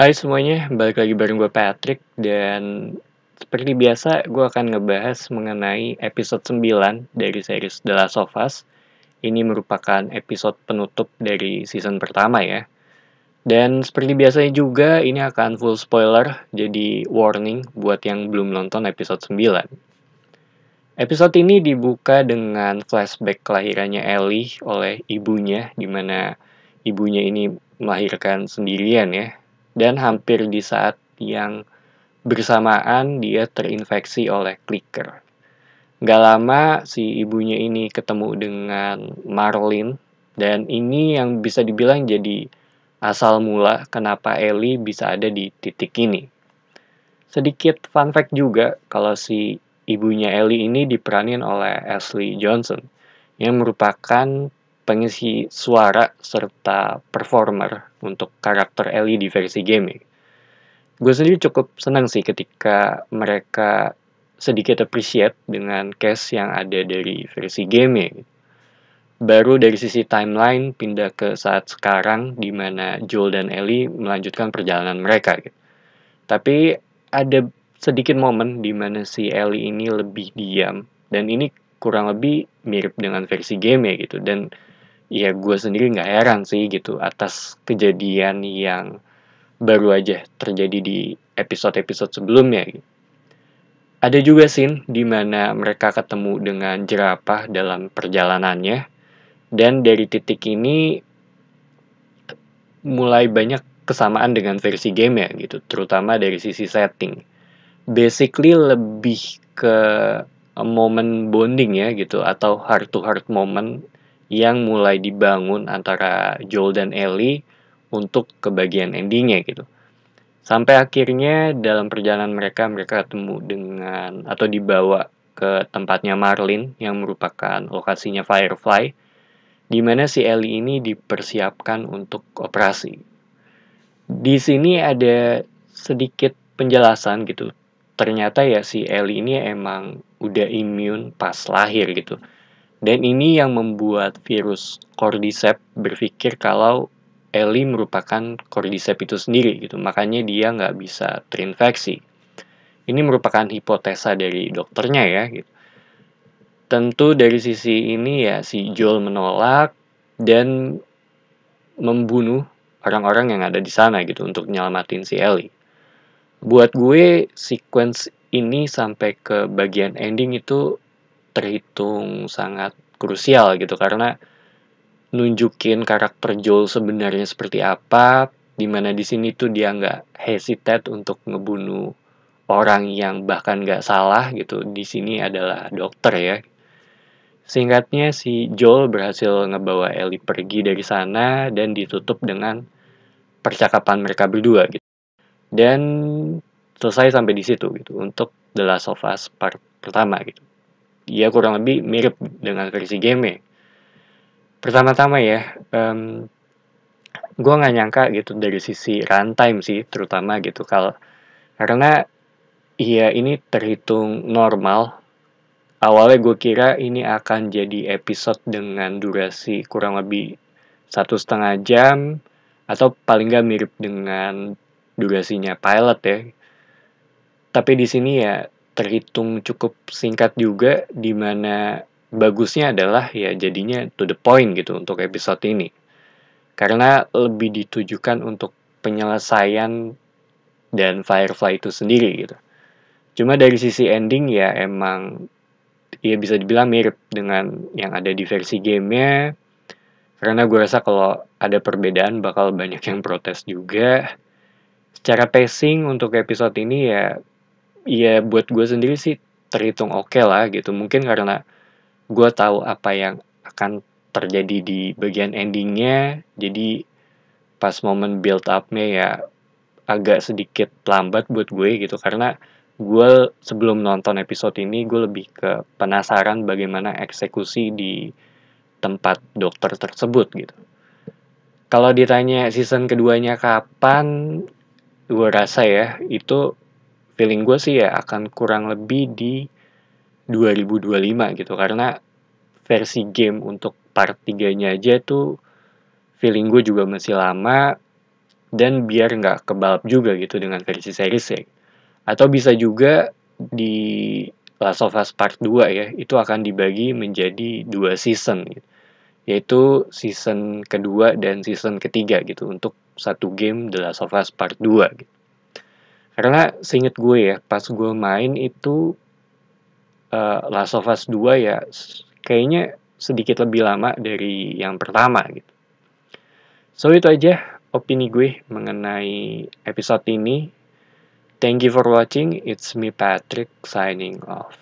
Hai semuanya, balik lagi bareng gue Patrick dan seperti biasa gue akan ngebahas mengenai episode 9 dari series The Last of Us. Ini merupakan episode penutup dari season pertama ya. Dan seperti biasanya juga ini akan full spoiler, jadi warning buat yang belum nonton episode 9. Episode ini dibuka dengan flashback kelahirannya Ellie oleh ibunya, dimana ibunya ini melahirkan sendirian ya, dan hampir di saat yang bersamaan dia terinfeksi oleh clicker. Gak lama si ibunya ini ketemu dengan Marlin dan ini yang bisa dibilang jadi asal mula kenapa Ellie bisa ada di titik ini. Sedikit fun fact juga kalau si ibunya Ellie ini diperanin oleh Ashley Johnson yang merupakan pengisi suara serta performer untuk karakter Ellie di versi gaming. Gue sendiri cukup senang sih ketika mereka sedikit appreciate dengan case yang ada dari versi gaming. Baru dari sisi timeline pindah ke saat sekarang di mana Joel dan Ellie melanjutkan perjalanan mereka. Tapi ada sedikit momen di mana si Ellie ini lebih diam dan ini kurang lebih mirip dengan versi game ya gitu dan ya gue sendiri nggak heran sih gitu atas kejadian yang baru aja terjadi di episode-episode sebelumnya. Ada juga scene di mana mereka ketemu dengan jerapah dalam perjalanannya, dan dari titik ini mulai banyak kesamaan dengan versi game ya gitu, terutama dari sisi setting. Basically lebih ke moment bonding ya gitu, atau heart to heart moment yang mulai dibangun antara Joel dan Ellie untuk kebagian endingnya gitu. Sampai akhirnya dalam perjalanan mereka mereka ketemu dengan atau dibawa ke tempatnya Marlin yang merupakan lokasinya Firefly di mana si Ellie ini dipersiapkan untuk operasi. Di sini ada sedikit penjelasan gitu. Ternyata ya si Ellie ini emang udah imun pas lahir gitu dan ini yang membuat virus Cordyceps berpikir kalau Eli merupakan Cordyceps itu sendiri gitu. Makanya dia nggak bisa terinfeksi. Ini merupakan hipotesa dari dokternya ya gitu. Tentu dari sisi ini ya si Joel menolak dan membunuh orang-orang yang ada di sana gitu untuk nyelamatin si Ellie. Buat gue, sequence ini sampai ke bagian ending itu terhitung sangat krusial gitu karena nunjukin karakter Joel sebenarnya seperti apa dimana di sini tuh dia nggak hesitate untuk ngebunuh orang yang bahkan nggak salah gitu di sini adalah dokter ya singkatnya si Joel berhasil ngebawa Ellie pergi dari sana dan ditutup dengan percakapan mereka berdua gitu dan selesai sampai di situ gitu untuk The Last of Us part pertama gitu ya kurang lebih mirip dengan versi game -nya. Pertama-tama ya, um, gue nggak nyangka gitu dari sisi runtime sih terutama gitu kalau karena ya ini terhitung normal. Awalnya gue kira ini akan jadi episode dengan durasi kurang lebih satu setengah jam atau paling nggak mirip dengan durasinya pilot ya. Tapi di sini ya terhitung cukup singkat juga di mana bagusnya adalah ya jadinya to the point gitu untuk episode ini. Karena lebih ditujukan untuk penyelesaian dan Firefly itu sendiri gitu. Cuma dari sisi ending ya emang ya bisa dibilang mirip dengan yang ada di versi gamenya. Karena gue rasa kalau ada perbedaan bakal banyak yang protes juga. Secara pacing untuk episode ini ya ya buat gue sendiri sih terhitung oke okay lah gitu mungkin karena gue tahu apa yang akan terjadi di bagian endingnya jadi pas momen build upnya ya agak sedikit lambat buat gue gitu karena gue sebelum nonton episode ini gue lebih ke penasaran bagaimana eksekusi di tempat dokter tersebut gitu. Kalau ditanya season keduanya kapan, gue rasa ya itu feeling gue sih ya akan kurang lebih di 2025 gitu karena versi game untuk part 3-nya aja tuh feeling gue juga masih lama dan biar nggak kebalap juga gitu dengan versi series ya. Atau bisa juga di Last of Us Part 2 ya, itu akan dibagi menjadi dua season gitu. Yaitu season kedua dan season ketiga gitu untuk satu game The Last of Us Part 2 gitu. Karena seinget gue ya, pas gue main itu uh, Last of Us 2 ya kayaknya sedikit lebih lama dari yang pertama gitu. So itu aja opini gue mengenai episode ini. Thank you for watching. It's me Patrick signing off.